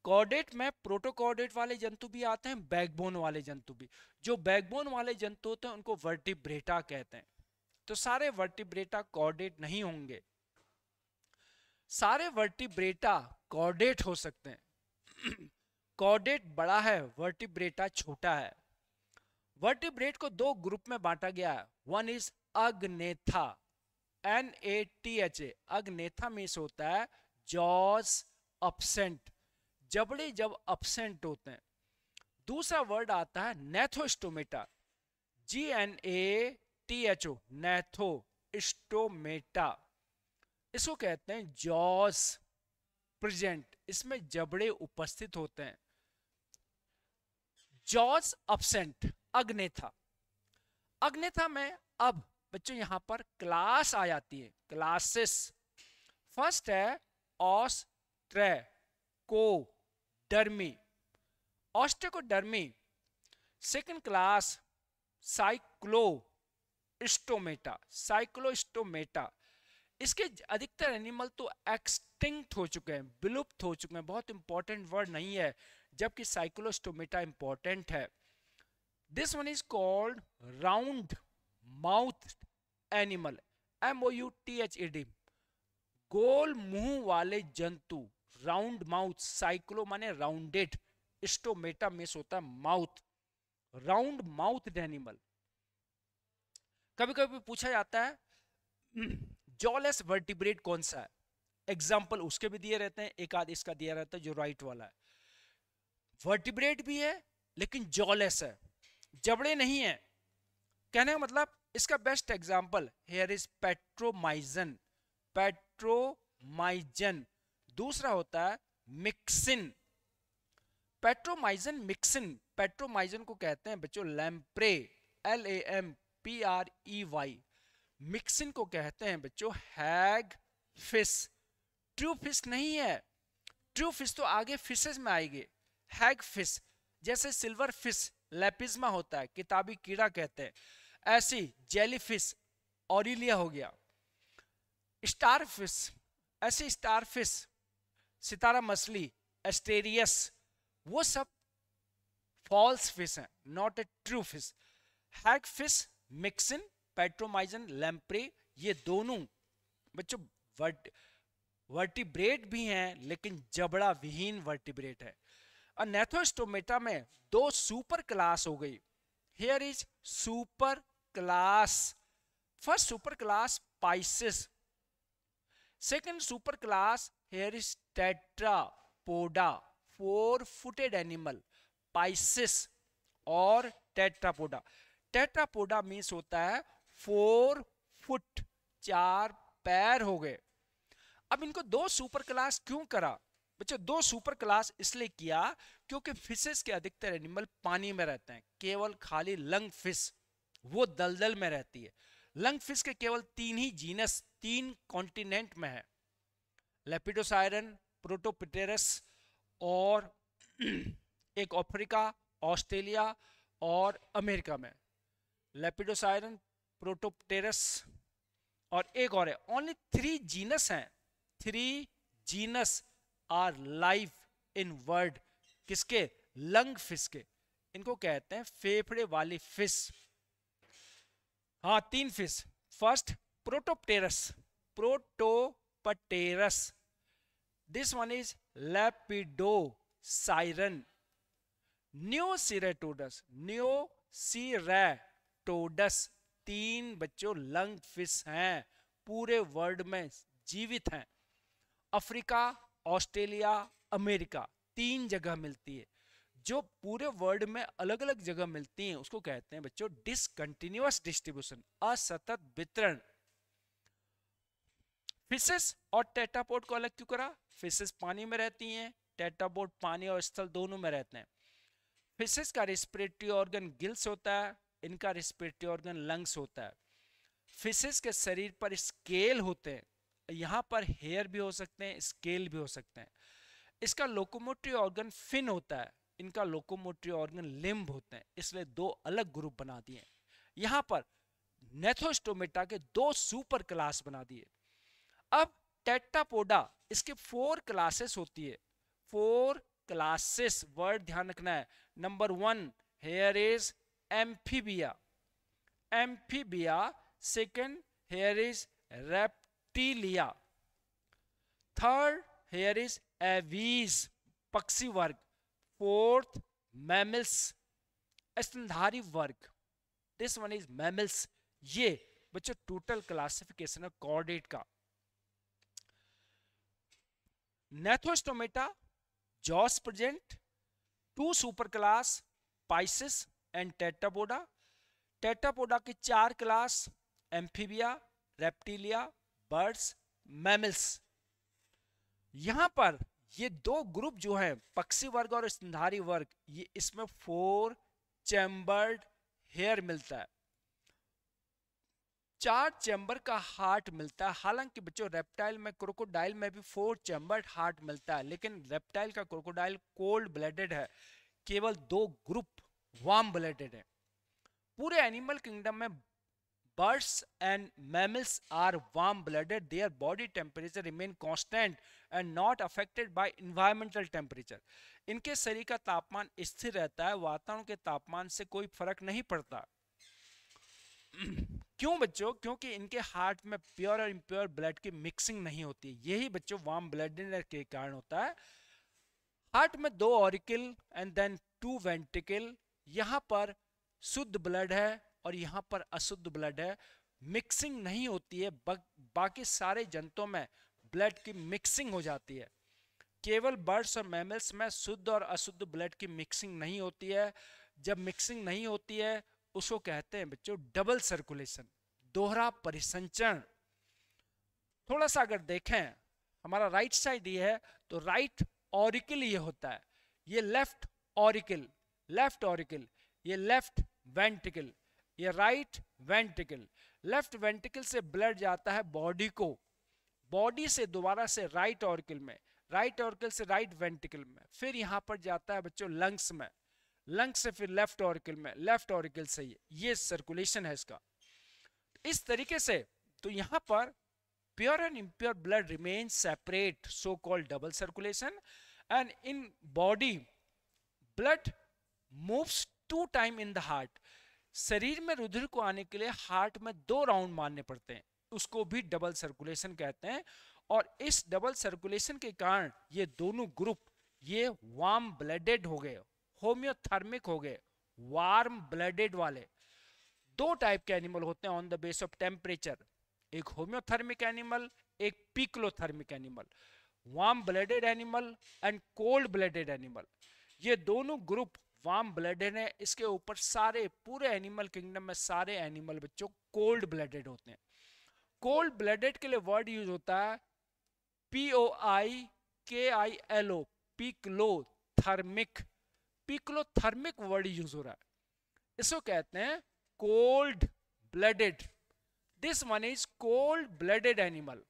Speaker 1: कॉर्डेट में प्रोटोकॉर्डेट वाले जंतु भी आते हैं बैकबोन वाले जंतु भी जो बैकबोन वाले जंतु होते हैं उनको वर्टिब्रेटा कहते हैं तो सारे वर्टिब्रेटा कॉर्डेट नहीं होंगे सारे वर्टिब्रेटा कॉर्डेट हो सकते हैं *clears throat* कॉर्डेट बड़ा है वर्टिब्रेटा छोटा है वर्टिब्रेट को दो ग्रुप में बांटा गया है one is Agnatha N A T H A Agnatha means होता है जॉस अपसेंट जबड़े जब अपसेंट होते हैं दूसरा वर्ड आता है Gnathostomata G N A T H O Gnathostomata इसको कहते हैं जॉस प्रेजेंट इसमें जबड़े उपस्थित होते हैं जॉस अपसेंट अग्नेथा अग्नेथा में अब बच्चों यहां पर क्लास आ जाती है क्लासेस फर्स्ट है ऑस ट्रे को डर्मी डर्मी second class Cyclostomata Cyclostomata इसके अधिकतर एनिमल तो एक्सटिंक्ट हो चुके हैं विलुप्त हो चुके हैं बहुत इंपॉर्टेंट वर्ड नहीं है जबकि साइक्लोस्टोमेटा इंपॉर्टेंट है this one is called round mouth animal M O U T H E D गोल मुंह वाले जंतु राउंड माउथ साइक्लो माने राउंडेड स्टोमेटा मिस होता है माउथ राउंड माउथ एनिमल कभी कभी पूछा जाता है जॉलेस *clears throat* वर्टिब्रेट कौन सा है एग्जाम्पल उसके भी दिए रहते हैं एक आध इसका दिया रहता है जो राइट वाला है वर्टिब्रेट भी है लेकिन जॉलेस है जबड़े नहीं है कहने का मतलब इसका best example here is Petromyzon Petromyzon दूसरा होता है मिक्सिन पेट्रोमाइजन मिक्सिन पेट्रोमाइजन को कहते हैं बच्चों lamprey L A M P R E Y Myxine को कहते हैं बच्चों हैग फिश ट्रू फिश नहीं है ट्रू फिश तो आगे फिशेज में आएगी हैग फिश जैसे सिल्वर फिश लेपिज्मा होता है किताबी कीड़ा कहते हैं ऐसी जेली फिश ऑरिलिया हो गया स्टार फिश ऐसी स्टार फिश सितारा मछली एस्टेरियस वो सब फॉल्स फिश है not a true fish hagfish Myxine Petromyzon lamprey ये दोनों बच्चों वर्ट वर्टिब्रेट भी हैं लेकिन जबड़ा विहीन वर्टिब्रेट है अनेथोस्टोमेटा में दो सुपर क्लास हो गई here is superclass first superclass Pisces second superclass here is Tetrapoda four footed animal Pisces और टेट्रापोडा टेट्रापोडा मीन्स होता है फोर फुट चार पैर हो गए अब इनको दो सुपर क्लास क्यों करा बच्चों दो सुपर क्लास इसलिए किया क्योंकि फिशेस के अधिकतर एनिमल पानी में रहते हैं केवल खाली लंग फिश वो दलदल में रहती है लंग फिश के केवल तीन ही जीनस तीन कॉन्टिनेंट में है लेपिडोसायरन प्रोटोपिटेरस और *clears throat* एक अफ्रीका ऑस्ट्रेलिया और अमेरिका में लेपिडोसायरन प्रोटोपटेरस और एक और है ओनली थ्री जीनस हैं three genus are live in world किसके लंग फिश के इनको कहते हैं फेफड़े वाली फिश हाँ तीन fish first Protopterus Protopterus This one is Lepidosiren. Neoceratodus. Neoceratodus. तीन बच्चों लंग फिश हैं पूरे वर्ल्ड में जीवित हैं अफ्रीका ऑस्ट्रेलिया अमेरिका तीन जगह मिलती है जो पूरे वर्ल्ड में अलग अलग जगह मिलती हैं उसको कहते हैं बच्चों डिसकंटिन्यूस डिस्ट्रीब्यूशन असतत वितरण फिशेस और टेटापोड को अलग क्यों करा फिशेस पानी में रहती हैं टेटाबोट पानी और स्थल दोनों में रहते हैं फिशेस का रिस्पिरेटरी ऑर्गन गिल्स होता है इनका रिस्पिरेटरी ऑर्गन लंग्स होता है फिशेस के शरीर पर स्केल होते हैं यहाँ पर हेयर भी हो सकते हैं स्केल भी हो सकते हैं इसका लोकोमोटरी ऑर्गन फिन होता है इनका लोकोमोटरी ऑर्गन लिम्ब होते हैं इसलिए दो अलग ग्रुप बना दिए यहाँ पर नेथोस्टोमेटा के दो सुपर क्लास बना दिए अब टेटापोडा इसके फोर क्लासेस होती है फोर क्लासेस वर्ड ध्यान रखना है number one here is Amphibia Amphibia second here is Reptilia third here is Aves पक्षी वर्ग फोर्थ मैमल्स स्तनधारी वर्ग दिस वन इज मैमल्स ये बच्चों टोटल क्लासिफिकेशन है कॉर्डेट का jaws present two superclass Pisces and Tetrapoda Tetrapoda के चार class Amphibia Reptilia birds mammals यहां पर ये दो ग्रुप जो है पक्षी वर्ग और स्तनधारी वर्ग ये इसमें फोर चैम्बर्ड हेयर मिलता है चार चैम्बर का हार्ट मिलता है हालांकि बच्चों रेप्टाइल में क्रोकोडाइल में भी फोर चैम्बर हार्ट मिलता है लेकिन रेप्टाइल का क्रोकोडाइल कोल्ड ब्लडेड है केवल दो ग्रुप वार्म ब्लडेड है पूरे एनिमल किंगडम में birds and mammals are warm blooded their body temperature remain constant and not affected by environmental temperature इनके शरीर का तापमान स्थिर रहता है वातावरण के तापमान से कोई फर्क नहीं पड़ता क्यों बच्चों क्योंकि इनके हार्ट में प्योर और इम्प्योर ब्लड की मिक्सिंग नहीं होती यही बच्चों वार्म ब्लड के कारण होता है हार्ट में दो auricle and then two ventricle यहाँ पर शुद्ध ब्लड है और यहाँ पर अशुद्ध ब्लड है मिक्सिंग नहीं होती है बा, बाकी सारे जंतों में ब्लड की मिक्सिंग हो जाती है केवल बर्ड्स और मैमल्स में शुद्ध और अशुद्ध ब्लड की मिक्सिंग नहीं होती है जब मिक्सिंग नहीं होती है उसको कहते हैं बच्चों डबल सर्कुलेशन दोहरा परिसंचरण थोड़ा सा अगर देखें हमारा राइट साइड ये है तो राइट ऑरिकल ये होता है ये लेफ्ट ऑरिकल लेफ्ट ऑरिकल ये लेफ्ट वेंटिकल ये राइट वेंटिकल लेफ्ट वेंटिकल से ब्लड जाता है बॉडी को बॉडी से दोबारा से राइट ऑरिकल में राइट ऑरिकल से राइट वेंटिकल में फिर यहाँ पर जाता है बच्चों लंग्स में लंग से फिर लेफ्ट ऑरिकल में लेफ्ट ऑरिकल से ये सर्कुलेशन है इसका इस तरीके से तो यहाँ पर pure and impure blood remain separate so called double circulation and in body blood moves two time in the heart शरीर में रुधिर को आने के लिए हार्ट में दो राउंड मारने पड़ते हैं उसको भी डबल सर्कुलेशन कहते हैं और इस डबल सर्कुलेशन के कारण ये दोनों ग्रुप ये वार्म ब्लडेड हो गए होम्योथर्मिक हो गए वार्म ब्लडेड वाले दो टाइप के एनिमल होते हैं on the base of temperature एक होम्योथर्मिक एनिमल एक poikilothermic animal warm blooded animal and cold blooded animal ये दोनों ग्रुप वार्म ब्लडेड है इसके ऊपर सारे पूरे एनिमल किंगडम में सारे एनिमल बच्चों कोल्ड ब्लडेड होते हैं कोल्ड ब्लडेड के लिए वर्ड यूज होता है P O I K I L O poikilothermic poikilothermic word use हो रहा है इसको कहते हैं cold blooded this one is cold blooded animal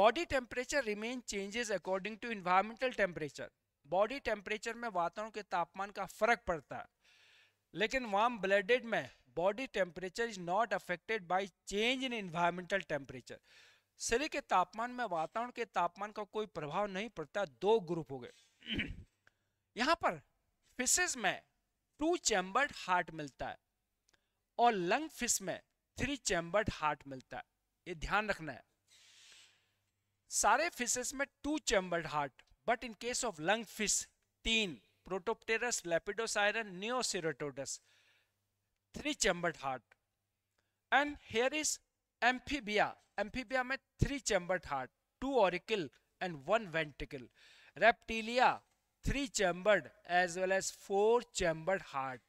Speaker 1: body temperature remain changes according to environmental temperature body temperature में वातावरण के तापमान का फर्क पड़ता है लेकिन वार्म ब्लडेड में body temperature is not affected by change in environmental temperature शरीर के तापमान में वातावरण के तापमान का कोई प्रभाव नहीं पड़ता दो ग्रुप हो गए यहां पर फिशेज में टू चैम्बर्ड हार्ट मिलता है और लंग फिश में थ्री चैम्बर्ड हार्ट मिलता है ये ध्यान रखना है सारे फिशेस में two chambered heart but in case of lung fish तीन Protopterus Lepidosiren Neoceratodus three chambered heart and here is Amphibia Amphibia में three chambered heart two auricle and one ventricle Reptilia three chambered as well as four chambered heart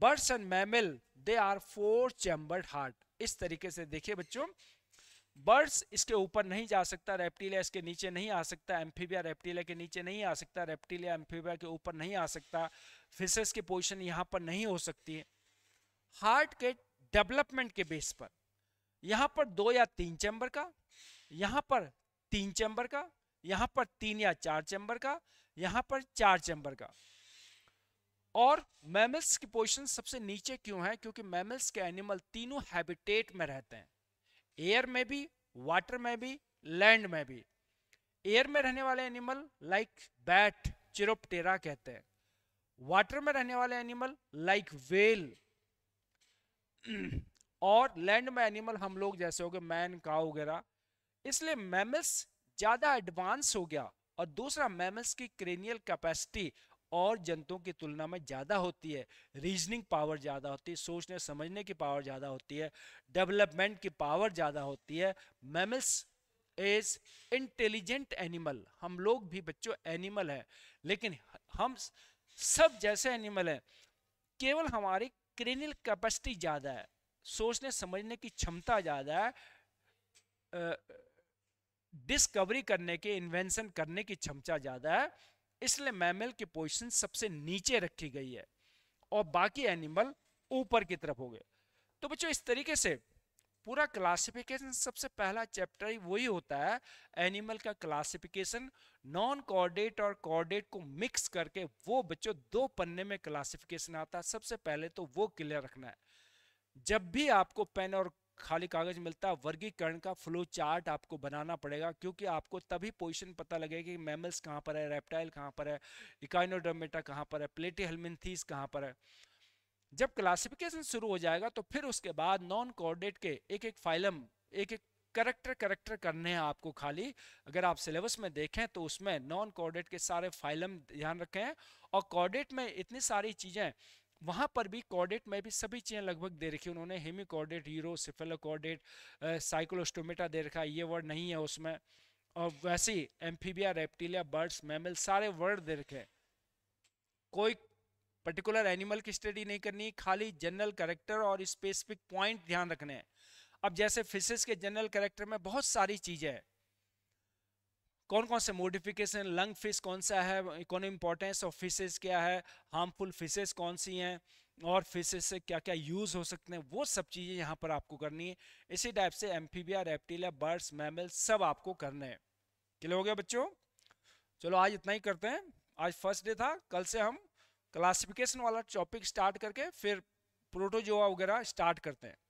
Speaker 1: birds and mammal they are four chambered heart इस तरीके से देखिए बच्चों birds इसके ऊपर नहीं जा सकता रेप्टिलिया इसके नीचे नहीं आ सकता एम्फीबिया रेप्टिलिया के नीचे नहीं आ सकता रेप्टिलिया एम्फीबिया के ऊपर नहीं आ सकता फिशेस की पोजीशन यहाँ पर नहीं हो सकती है हार्ट के डेवलपमेंट के बेस पर यहाँ पर दो या तीन चैम्बर का यहाँ पर तीन चैम्बर का यहाँ पर तीन या चार चैम्बर का यहाँ पर चार चैम्बर का और मैमल्स की पोजीशन सबसे नीचे क्यों है क्योंकि मैमल्स के एनिमल तीनों हैबिटेट में रहते हैं एयर में भी वाटर में भी लैंड में भी एयर में रहने वाले एनिमल लाइक बैट चिरोपटेरा कहते हैं वाटर में रहने वाले एनिमल लाइक वेल और लैंड में एनिमल हम लोग जैसे हो गए मैन का वगैरह इसलिए मैमल्स ज़्यादा एडवांस हो गया और दूसरा मैमल्स की क्रेनियल कैपेसिटी और जंतुओं की तुलना में ज़्यादा होती है रीजनिंग पावर ज़्यादा होती है सोचने समझने की पावर ज़्यादा होती है डेवलपमेंट की पावर ज़्यादा होती है मैमल्स इज इंटेलिजेंट एनिमल हम लोग भी बच्चों एनिमल हैं लेकिन हम सब जैसे एनिमल हैं केवल हमारी क्रेनियल कैपेसिटी ज़्यादा है सोचने समझने की क्षमता ज़्यादा है डिस्कवरी करने के इन्वेंशन करने की क्षमता ज़्यादा है इसलिए मैमल की पोजिशन सबसे नीचे रखी गई है और बाकी एनिमल ऊपर की तरफ हो गए तो बच्चों इस तरीके से पूरा क्लासिफिकेशन सबसे पहला चैप्टर ही वही होता है एनिमल का क्लासिफिकेशन नॉन कॉर्डेट और कॉर्डेट को मिक्स करके वो बच्चों दो पन्ने में क्लासिफिकेशन आता है सबसे पहले तो वो क्लियर रखना है जब भी आपको पेन और खाली कागज मिलता है वर्गीकरण का फ्लो चार्ट आपको बनाना पड़ेगा क्योंकि आपको तभी पोजिशन पता लगेगा कि मेमल्स कहाँ पर है रेप्टाइल कहाँ पर है इकाइनोडोमेटा कहाँ पर है प्लेटी हेलमिनथीस कहाँ पर है जब क्लासिफिकेशन शुरू हो जाएगा तो फिर उसके बाद नॉन कोऑर्डिनेट के एक एक फाइलम एक एक करेक्टर करेक्टर करने हैं आपको खाली अगर आप सिलेबस में देखें तो उसमें नॉन कोऑर्डिनेट के सारे फाइलम ध्यान रखें और कोऑर्डिनेट में इतनी सारी चीज़ें वहाँ पर भी कॉर्डेट में भी सभी चीज़ें लगभग दे रखी उन्होंने हेमिकॉर्डेट हीरो कॉर्डेट साइकोलोस्टोमेटा दे रखा ये वर्ड नहीं है उसमें और वैसे ही एम्फीबिया रेप्टिलिया बर्ड्स मैमल सारे वर्ड दे रखे कोई पर्टिकुलर एनिमल की स्टडी नहीं करनी खाली जनरल करेक्टर और स्पेसिफिक पॉइंट ध्यान रखने हैं अब जैसे फिशेस के जनरल करेक्टर में बहुत सारी चीज़ें हैं कौन कौन से मोडिफिकेशन लंग फिश कौन सा है कौन इम्पोर्टेंस ऑफ फिशेज क्या है हार्मफुल फिशेज कौन सी हैं और फिशेज से क्या क्या यूज़ हो सकते हैं वो सब चीज़ें यहाँ पर आपको करनी है इसी टाइप से एम्फीबिया रेप्टिलिया बर्ड्स मैमल सब आपको करने हैं क्लियर हो गया बच्चों चलो आज इतना ही करते हैं आज फर्स्ट डे था कल से हम क्लासिफिकेशन वाला टॉपिक स्टार्ट करके फिर प्रोटोजोआ वगैरह स्टार्ट करते हैं